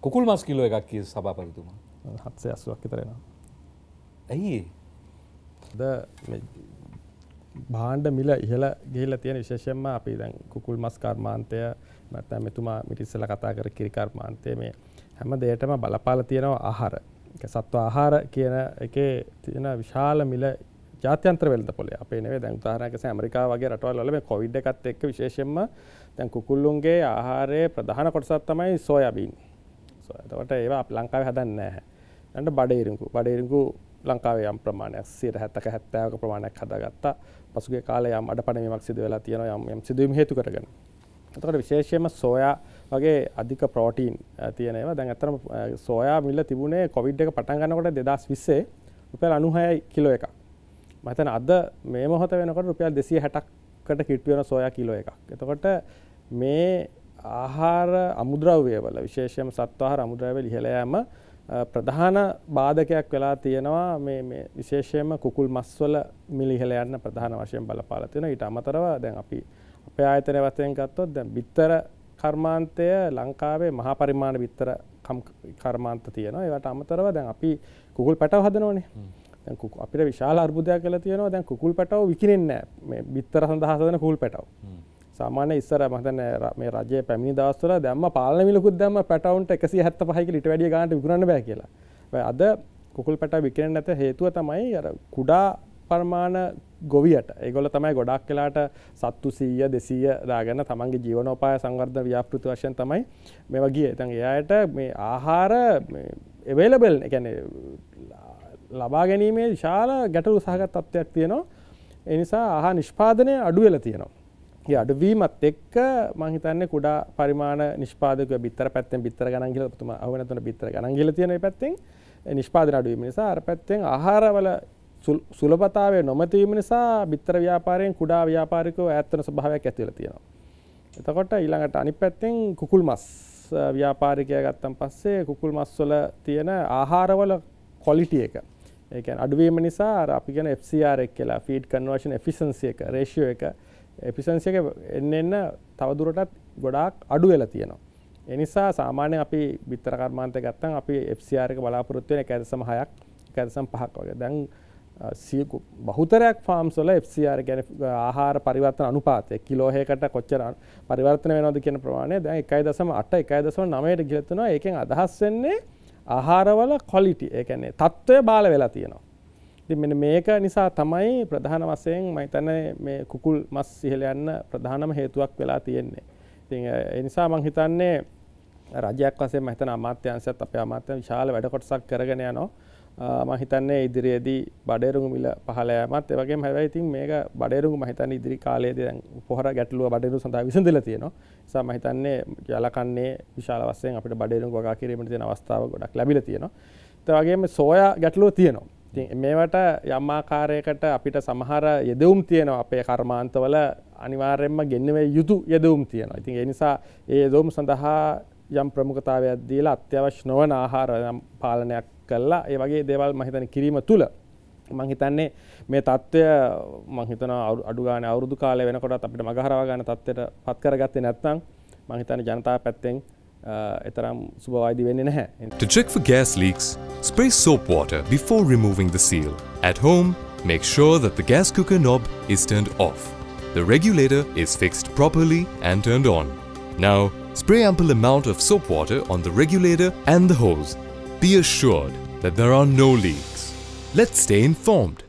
කුකුල් මස් කිලෝ එකක් කිය සභාපතිතුමා හත්සේ අස්සුවක් තරෙන ඇයි ද භාණ්ඩ මිල ඉහල ගිහිල තියෙන විශේෂයෙන්ම අපි දැන් කුකුල් මස් කර්මාන්තය නැත්නම් මෙතුමා මිටිස්සල කතා කර කිරි කර්මාන්තය මේ හැම දෙයකටම බලපාලා තියෙනවා ආහාර. සත්ව ආහාර කියන එකේ තියෙන විශාල මිල ජාත්‍යන්තර වෙළඳ පොලේ අපේ නෙවෙයි දැන් උදාහරණයක් ලෙස ඇමරිකාව වගේ රටවල් වල මේ කොවිඩ් එකත් එක්ක විශේෂයෙන්ම දැන් කුකුල්ලුන්ගේ ආහාරයේ ප්‍රධාන කොටසක් තමයි සෝයාබීන්. තවට ඒවා ලංකාව හදන්න ඇට බඩේරුකු බඩේරුකු ලංකාවේ යම් ප්‍රමාණයක් සියට හැත්තක හැත්තෑක ප්‍රමාණයක් හදගත්තා පසුගේ කාලය යම් අඩ පනමක් සිද වෙලා තියෙන යම් යම් සිදුවීම හේතු කරගෙන එතකට විශේෂයම සෝයා වගේ අධික ප්‍රෝටීන් තියනවා දැන් ඇතරම සෝයා මිල්ල තිබුණේ කොවිඩ් එක පටන් ගන්නකොට දෙදස් විස්සේ රුපැල් අනුහයයි කිලෝ එක මතන අද මේ මොහොත වෙනකට රුපියල් දෙසිය හැටක්කට කිට්වෙන සොයා කිලෝ එකක් එතකොට මේ ආහාර අමුද්‍රව්‍යවල විශේෂයම සත්වාහාර අමුද්‍රව්‍ය ඉහළෑම ප්‍රධාන බාධකයක් වෙලා තියෙනවා මේ විශේෂයම කුකුල් මස්වල මිල ඉහළ යන්න ප්‍රධාන වශයෙන් බලපාලා තියෙනවා ඊට අමතරව දැන් අපි අපේ ආයතන වශයෙන් ගත්තොත් දැන් බිත්තර කර්මාන්තය ලංකාවේ මහා පරිමාණ බිත්තර කර්මාන්ත තියෙනවා ඒවට අමතරව දැන් අපි කුකුල් පැටව හදනවනේ දැන් අපිට විශාල අර්බුදයක් කියලා තියෙනවා දැන් කුකුල් පැටව විකිණෙන්නේ නැහැ මේ බිත්තර සඳහා හදන කුකුල් පැටව සාමාන්‍ය ඉස්සර මතන මේ රජය පැමිණි දවස්වල දැම්ම පාලන මිලකුත් දැම පැටවුන්ට එකසි හැත්ත පහකි ලිට වැඩිය ගන්නට විකරන්න බෑ කියලා අද කුකුල් පැට විකරෙන් ඇත හේතුව තමයි අර කුඩා පර්මාණ ගොවියට ඒගොල තමයි ගොඩක් කලාට සත්තු සීය දෙසීය දාගන්න තමන්ගේ ජීවනෝපාය සංවර්ධ ව්‍යාපෘති වශයෙන් තමයි මෙ වගේ එතන් එයායට මේ ආහාර එවේලබෙල් එකැන ලබා ගැනීමේ විශාල ගැටලු සහගත් තත්ත්වයක් තියෙනවා එනිසා ආහා නිෂ්පාදනය අඩුවෙල තියෙනවා අඩුවීමත් එක්ක මං හිතන්නේ කුඩා පරිමාණ නිෂ්පාදක බිත්තර පැත්තෙන් බිත්තර ගණන් කියලා ඔබතුමා අහුව නැතුන බිත්තර ගණන් කියලා තියෙන මේ පැත්තෙන් නිෂ්පාදන අඩුවීම නිසා අර පැත්තෙන් ආහාරවල සුලභතාවය නොමැතිවීම නිසා බිත්තර ව්‍යාපාරයෙන් කුඩා ව්‍යාපාරිකව ඈත් වෙන ස්වභාවයක් ඇති වෙලා තියෙනවා. එතකොට ඊළඟට අනිත් පැත්තෙන් කුකුල් මස් ව්‍යාපාරිකය ගත්තන් පස්සේ කුකුල් මස් වල තියෙන ආහාරවල ක්වොලිටි එක ඒ කියන්නේ අඩුවීම නිසා අර අපි කියන FCR එක කියලා feed conversion efficiency එක ratio එක එපිසන්සියක එන්න එන්න තවදුරටත් ගොඩාක් අඩු වෙලා තියෙනවා. එනිසා සාමාන්‍ය අපි බිත්තර කර්මාන්තය ගත්තන් අපි FCRක බලාපොරොත්තුවෙන කැදසම හයක් කැදසම් පහක් වගේ දැන් සියකු බහුතරයක් ෆාම් සොල FCR ගැන ආහාර පරිවර්තන අනුපාතය කිලෝහයකට කොච්චර පරිවර්තන වෙනද කියන ප්‍රමාණය දැන් එකයි දසම අට එකයි දසම නමයට ගිලතනවා එකෙන් අදහස් වෙන්නේ ආහාරවල කොලිටි ඒකන්නේ තත්ත්වය බාල වෙලා තියෙනවා ඉතින් මෙන්න මේක නිසා තමයි ප්‍රධාන වශයෙන් මම හිතන්නේ මේ කුකුල් මස් ඉහළ යන්න ප්‍රධානම හේතුවක් වෙලා තියෙන්නේ. ඉතින් ඒ නිසා මම හිතන්නේ රජයක් වශයෙන් මම හිතන අමාත්‍යාංශයත් අපේ අමාත්‍යාංශ විශාල වැඩ කොටසක් කරගෙන යනවා. මම හිතන්නේ ඉදිරියේදී බඩේරුඟු මිල පහළ යෑමත් ඒ වගේම හැබැයි ඉතින් මේක බඩේරුඟු මම හිතන්නේ ඉදිරි කාලයේදී දැන් පොහොර ගැටලුව බඩේරුඟු සඳහා විසඳලා තියෙනවා. ඒ නිසා මම හිතන්නේ ජලකන්නේ විශාල වශයෙන් අපිට බඩේරුඟු වගා කිරීමට තියෙන අවස්ථාව ගොඩක් ලැබිලා තියෙනවා. ඒ වගේම සෝයා ගැටලුව තියෙනවා. මේවට යම්මාකාරයකට අපිට සමහර යෙදවුම් තියෙනවා අපේ කර්මාන්තවල අනිවාර්යෙන්ම ගෙන්නවේ යුතු යෙදවුම් තියෙනවා ඉතින් එනිසා ඒ දෝම් සඳහා යම් ප්‍රමුඛතාවයක් දීලා අත්‍යවශ්‍ය නොවන ආහාර පාලනයක් කල්ලා ඒ වගේ දේවල් මහිතන කිරීම තුළ මංහිතන්නේ මේ තත්ත්වය මංහිතන අඩුගාන අවුදු කාලය වෙනකොටත් අපිට මගහරවා ගන්න තත්වයට පත්කර ගත්තේ නැත්නම් මංහිතන ජනතා පැත්තෙන් එතරම් සුභවායිදි වෙන්නේ නැහැ. To check for gas leaks, Spray soap water before removing the seal. At home, make sure that the gas cooker knob is turned off. The regulator is fixed properly and turned on. Now, spray ample amount of soap water on the regulator and the hose. Be assured that there are no leaks. Let's stay informed.